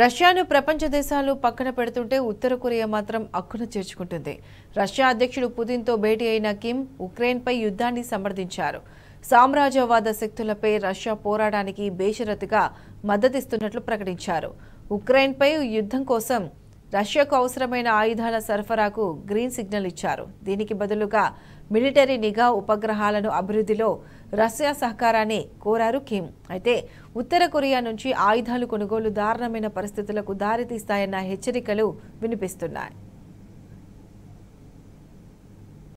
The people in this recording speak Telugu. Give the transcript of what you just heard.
రష్యాను ప్రపంచ దేశాలు పక్కన పెడుతుంటే ఉత్తర కొరియా మాత్రం అక్కున చేర్చుకుంటుంది రష్యా అధ్యక్షుడు పుతిన్తో భేటీ అయిన కిమ్ ఉక్రెయిన్పై యుద్ధాన్ని సమర్థించారు సామ్రాజ్యవాద శక్తులపై రష్యా పోరాడానికి బేషరతుగా మద్దతిస్తున్నట్లు ప్రకటించారు ఉక్రెయిన్పై యుద్ధం కోసం రష్యాకు అవసరమైన ఆయుధాల సరఫరాకు గ్రీన్ సిగ్నల్ ఇచ్చారు దీనికి బదులుగా మిలిటరీ నిఘా ఉపగ్రహాలను అభివృద్ధిలో రష్యా సహకారాన్ని కోరారు కిమ్ అయితే ఉత్తర కొరియా నుంచి ఆయుధాలు కొనుగోలు దారుణమైన పరిస్థితులకు దారితీస్తాయన్న హెచ్చరికలు వినిపిస్తున్నాయి